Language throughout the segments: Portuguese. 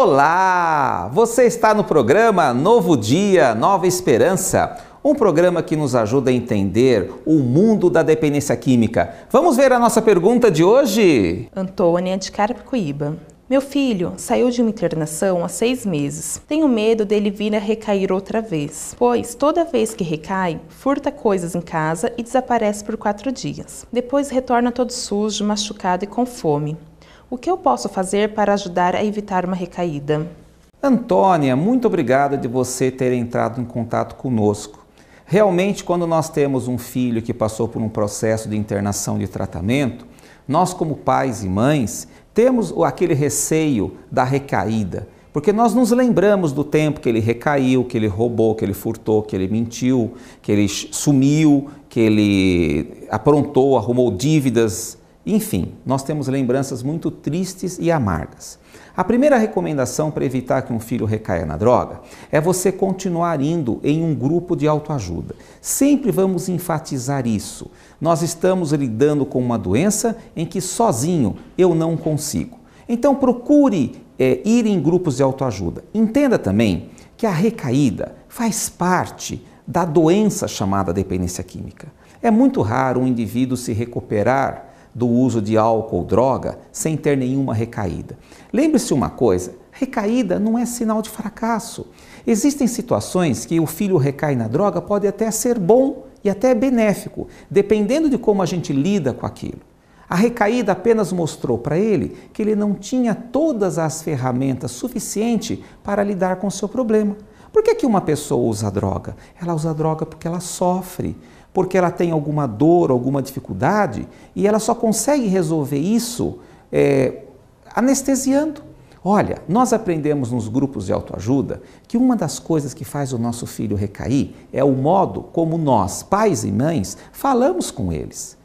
Olá! Você está no programa Novo Dia, Nova Esperança, um programa que nos ajuda a entender o mundo da dependência química. Vamos ver a nossa pergunta de hoje? Antônia de Carapicuíba. Meu filho saiu de uma internação há seis meses. Tenho medo dele vir a recair outra vez, pois toda vez que recai, furta coisas em casa e desaparece por quatro dias. Depois retorna todo sujo, machucado e com fome. O que eu posso fazer para ajudar a evitar uma recaída? Antônia, muito obrigado de você ter entrado em contato conosco. Realmente, quando nós temos um filho que passou por um processo de internação de tratamento, nós, como pais e mães, temos aquele receio da recaída, porque nós nos lembramos do tempo que ele recaiu, que ele roubou, que ele furtou, que ele mentiu, que ele sumiu, que ele aprontou, arrumou dívidas enfim, nós temos lembranças muito tristes e amargas. A primeira recomendação para evitar que um filho recaia na droga é você continuar indo em um grupo de autoajuda. Sempre vamos enfatizar isso. Nós estamos lidando com uma doença em que sozinho eu não consigo. Então procure é, ir em grupos de autoajuda. Entenda também que a recaída faz parte da doença chamada dependência química. É muito raro um indivíduo se recuperar do uso de álcool, ou droga, sem ter nenhuma recaída. Lembre-se uma coisa: recaída não é sinal de fracasso. Existem situações que o filho recai na droga pode até ser bom e até benéfico, dependendo de como a gente lida com aquilo. A recaída apenas mostrou para ele que ele não tinha todas as ferramentas suficientes para lidar com o seu problema. Por que, que uma pessoa usa droga? Ela usa droga porque ela sofre, porque ela tem alguma dor, alguma dificuldade, e ela só consegue resolver isso é, anestesiando. Olha, nós aprendemos nos grupos de autoajuda que uma das coisas que faz o nosso filho recair é o modo como nós, pais e mães, falamos com eles.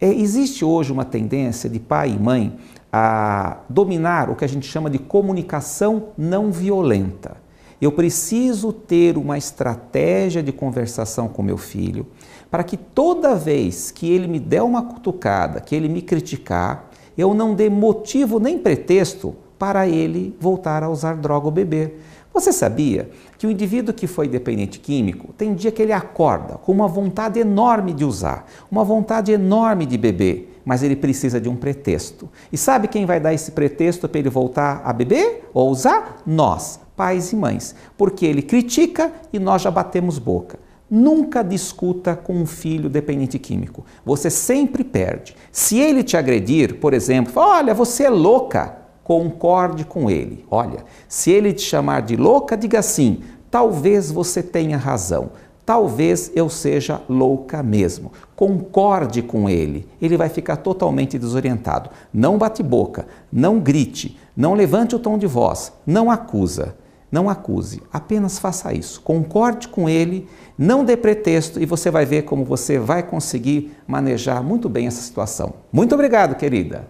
É, existe hoje uma tendência de pai e mãe a dominar o que a gente chama de comunicação não violenta. Eu preciso ter uma estratégia de conversação com meu filho para que toda vez que ele me der uma cutucada, que ele me criticar, eu não dê motivo nem pretexto para ele voltar a usar droga ou beber. Você sabia que o indivíduo que foi dependente químico tem dia que ele acorda com uma vontade enorme de usar, uma vontade enorme de beber, mas ele precisa de um pretexto. E sabe quem vai dar esse pretexto para ele voltar a beber ou usar? Nós, pais e mães, porque ele critica e nós já batemos boca. Nunca discuta com um filho dependente químico. Você sempre perde. Se ele te agredir, por exemplo, olha, você é louca, concorde com ele. Olha, se ele te chamar de louca, diga assim: talvez você tenha razão. Talvez eu seja louca mesmo. Concorde com ele. Ele vai ficar totalmente desorientado. Não bate boca, não grite, não levante o tom de voz, não acusa. Não acuse, apenas faça isso. Concorde com ele, não dê pretexto e você vai ver como você vai conseguir manejar muito bem essa situação. Muito obrigado, querida.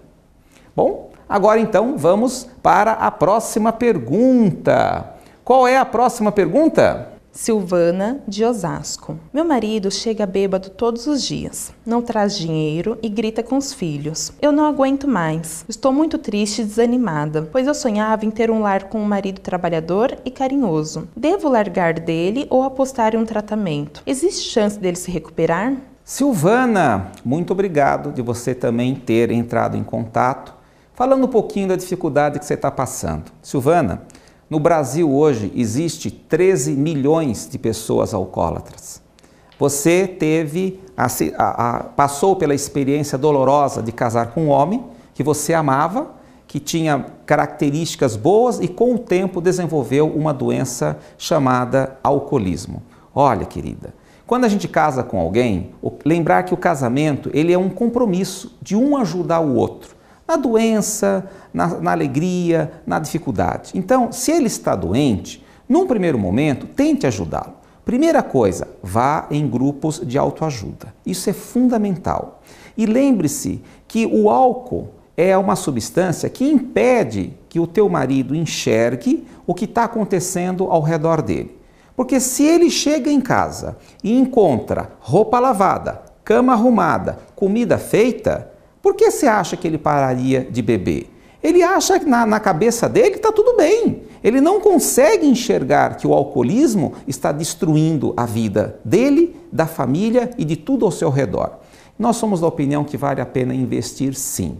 Bom, agora então vamos para a próxima pergunta. Qual é a próxima pergunta? Silvana de Osasco. Meu marido chega bêbado todos os dias, não traz dinheiro e grita com os filhos. Eu não aguento mais. Estou muito triste e desanimada, pois eu sonhava em ter um lar com um marido trabalhador e carinhoso. Devo largar dele ou apostar em um tratamento? Existe chance dele se recuperar? Silvana, muito obrigado de você também ter entrado em contato, falando um pouquinho da dificuldade que você está passando. Silvana, no Brasil hoje existe 13 milhões de pessoas alcoólatras. Você teve, a, a, passou pela experiência dolorosa de casar com um homem que você amava, que tinha características boas e com o tempo desenvolveu uma doença chamada alcoolismo. Olha, querida, quando a gente casa com alguém, lembrar que o casamento ele é um compromisso de um ajudar o outro na doença, na, na alegria, na dificuldade. Então, se ele está doente, num primeiro momento, tente ajudá-lo. Primeira coisa, vá em grupos de autoajuda. Isso é fundamental. E lembre-se que o álcool é uma substância que impede que o teu marido enxergue o que está acontecendo ao redor dele. Porque se ele chega em casa e encontra roupa lavada, cama arrumada, comida feita, por que você acha que ele pararia de beber? Ele acha que na, na cabeça dele está tudo bem. Ele não consegue enxergar que o alcoolismo está destruindo a vida dele, da família e de tudo ao seu redor. Nós somos da opinião que vale a pena investir sim.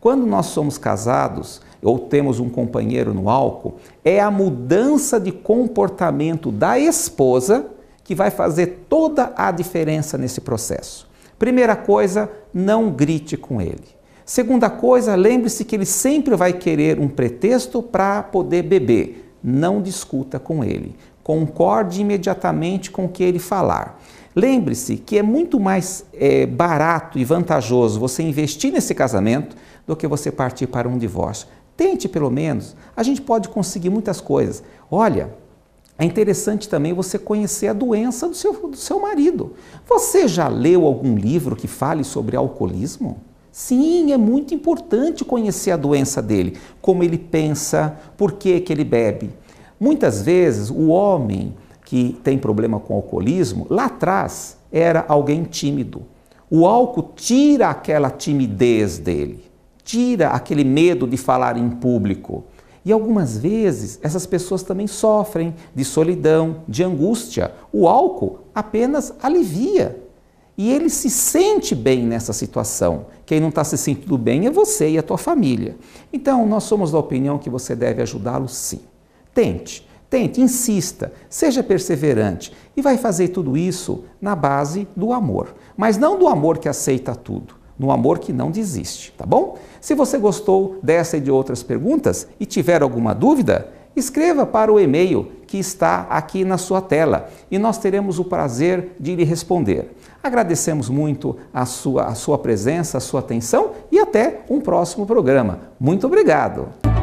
Quando nós somos casados ou temos um companheiro no álcool, é a mudança de comportamento da esposa que vai fazer toda a diferença nesse processo. Primeira coisa, não grite com ele. Segunda coisa, lembre-se que ele sempre vai querer um pretexto para poder beber. Não discuta com ele. Concorde imediatamente com o que ele falar. Lembre-se que é muito mais é, barato e vantajoso você investir nesse casamento do que você partir para um divórcio. Tente pelo menos. A gente pode conseguir muitas coisas. Olha, é interessante também você conhecer a doença do seu, do seu marido. Você já leu algum livro que fale sobre alcoolismo? Sim, é muito importante conhecer a doença dele, como ele pensa, por que, que ele bebe. Muitas vezes o homem que tem problema com alcoolismo, lá atrás era alguém tímido. O álcool tira aquela timidez dele, tira aquele medo de falar em público. E algumas vezes essas pessoas também sofrem de solidão, de angústia. O álcool apenas alivia. E ele se sente bem nessa situação. Quem não está se sentindo bem é você e a tua família. Então, nós somos da opinião que você deve ajudá-lo sim. Tente, tente, insista, seja perseverante e vai fazer tudo isso na base do amor. Mas não do amor que aceita tudo no amor que não desiste, tá bom? Se você gostou dessa e de outras perguntas e tiver alguma dúvida, escreva para o e-mail que está aqui na sua tela e nós teremos o prazer de lhe responder. Agradecemos muito a sua, a sua presença, a sua atenção e até um próximo programa. Muito obrigado!